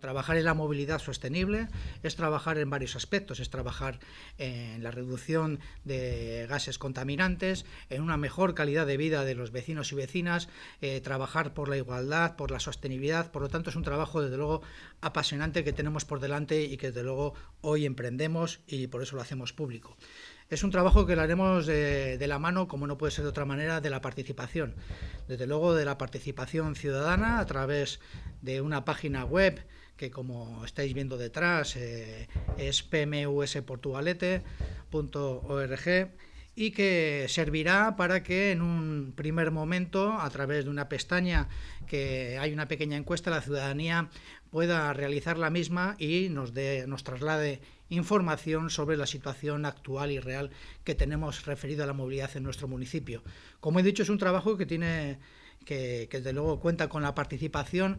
Trabajar en la movilidad sostenible es trabajar en varios aspectos, es trabajar en la reducción de gases contaminantes, en una mejor calidad de vida de los vecinos y vecinas, eh, trabajar por la igualdad, por la sostenibilidad, por lo tanto es un trabajo desde luego apasionante que tenemos por delante y que desde luego hoy emprendemos y por eso lo hacemos público. Es un trabajo que lo haremos de, la mano, como no puede ser de otra manera, de la participación. Desde luego de la participación ciudadana a través de una página web que como estáis viendo detrás eh, es pmusportugalete.org y que servirá para que en un primer momento, a través de una pestaña que hay una pequeña encuesta, la ciudadanía pueda realizar la misma y nos, nos traslade información sobre la situación actual y real que tenemos referido a la movilidad en nuestro municipio. Como he dicho, es un trabajo que tiene que, que desde luego cuenta con la participación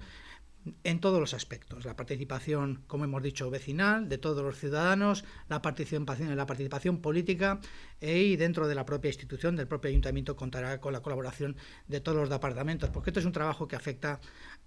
en todos los aspectos. La participación, como hemos dicho, vecinal, de todos los ciudadanos, la participación, la participación política eh, y dentro de la propia institución, del propio ayuntamiento, contará con la colaboración de todos los departamentos, porque esto es un trabajo que afecta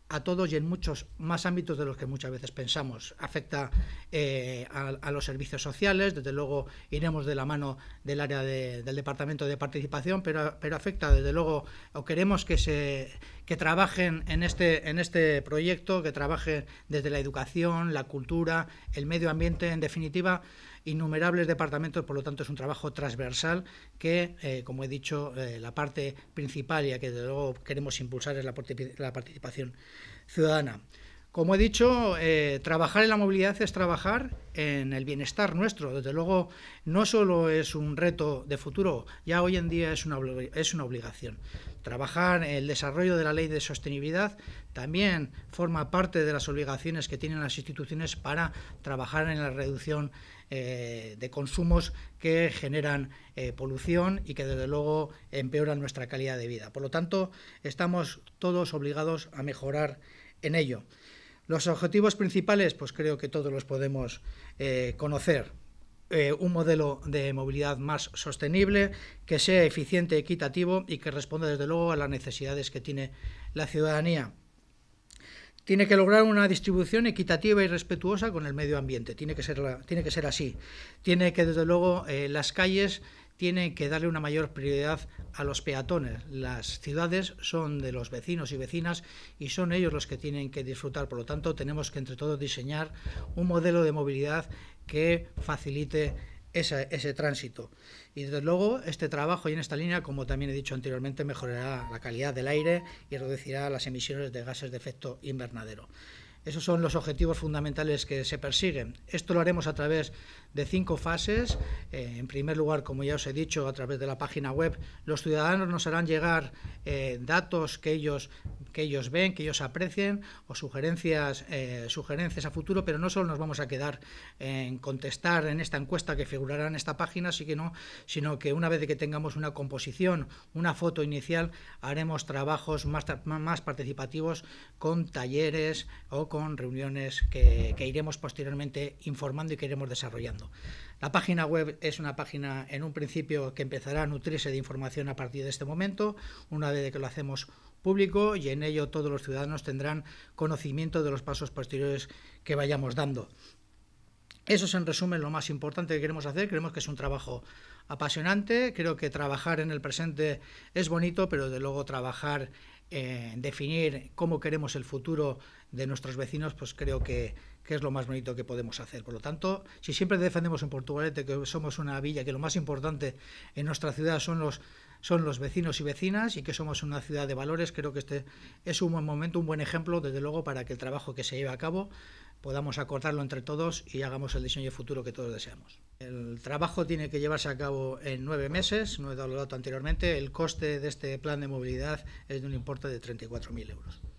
a todos y en muchos más ámbitos de los que muchas veces pensamos. Afecta eh, a, los servicios sociales, desde luego iremos de la mano del área del departamento de participación, pero, pero afecta desde luego, o queremos que se que trabajen en este, en este proyecto, que trabajen desde la educación, la cultura, el medio ambiente, en definitiva, innumerables departamentos, por lo tanto es un trabajo transversal que, eh, como he dicho, eh, la parte principal y a que desde luego queremos impulsar es la participación ciudadana. Como he dicho, eh, trabajar en la movilidad es trabajar en el bienestar nuestro. Desde luego, no solo es un reto de futuro, ya hoy en día es una, es una obligación. Trabajar en el desarrollo de la ley de sostenibilidad también forma parte de las obligaciones que tienen las instituciones para trabajar en la reducción eh, de consumos que generan eh, polución y que desde luego empeoran nuestra calidad de vida. Por lo tanto, estamos todos obligados a mejorar en ello. Los objetivos principales, pues creo que todos los podemos eh, conocer. Eh, un modelo de movilidad más sostenible, que sea eficiente, equitativo y que responda desde luego a las necesidades que tiene la ciudadanía. Tiene que lograr una distribución equitativa y respetuosa con el medio ambiente, tiene que ser, tiene que ser así. Tiene que desde luego eh, las calles tienen que darle una mayor prioridad a los peatones. Las ciudades son de los vecinos y vecinas y son ellos los que tienen que disfrutar. Por lo tanto, tenemos que entre todos diseñar un modelo de movilidad que facilite ese tránsito. Y desde luego este trabajo y en esta línea, como también he dicho anteriormente, mejorará la calidad del aire y reducirá las emisiones de gases de efecto invernadero. Esos son los objetivos fundamentales que se persiguen. Esto lo haremos a través de cinco fases. Eh, en primer lugar, como ya os he dicho, a través de la página web, los ciudadanos nos harán llegar eh, datos que ellos que ellos ven, que ellos aprecien, o sugerencias, eh, sugerencias a futuro, pero no solo nos vamos a quedar en contestar en esta encuesta que figurará en esta página, que no, sino que una vez que tengamos una composición, una foto inicial, haremos trabajos más, participativos con talleres o con reuniones que, que iremos posteriormente informando y que iremos desarrollando. La página web es una página en un principio que empezará a nutrirse de información a partir de este momento. Una vez que lo hacemos público y en ello todos los ciudadanos tendrán conocimiento de los pasos posteriores que vayamos dando. Eso es en resumen lo más importante que queremos hacer. Creemos que es un trabajo apasionante. Creo que trabajar en el presente es bonito, pero de luego trabajar en eh, definir cómo queremos el futuro de nuestros vecinos, pues creo que, que, es lo más bonito que podemos hacer. Por lo tanto, si siempre defendemos en Portugalete que somos una villa, que lo más importante en nuestra ciudad son los son los vecinos y vecinas y que somos una ciudad de valores. Creo que este es un buen momento, un buen ejemplo, desde luego, para que el trabajo que se lleve a cabo podamos acortarlo entre todos y hagamos el diseño futuro que todos deseamos. El trabajo tiene que llevarse a cabo en nueve meses, no he dado el dato anteriormente. El coste de este plan de movilidad es de un importe de 34.000 euros.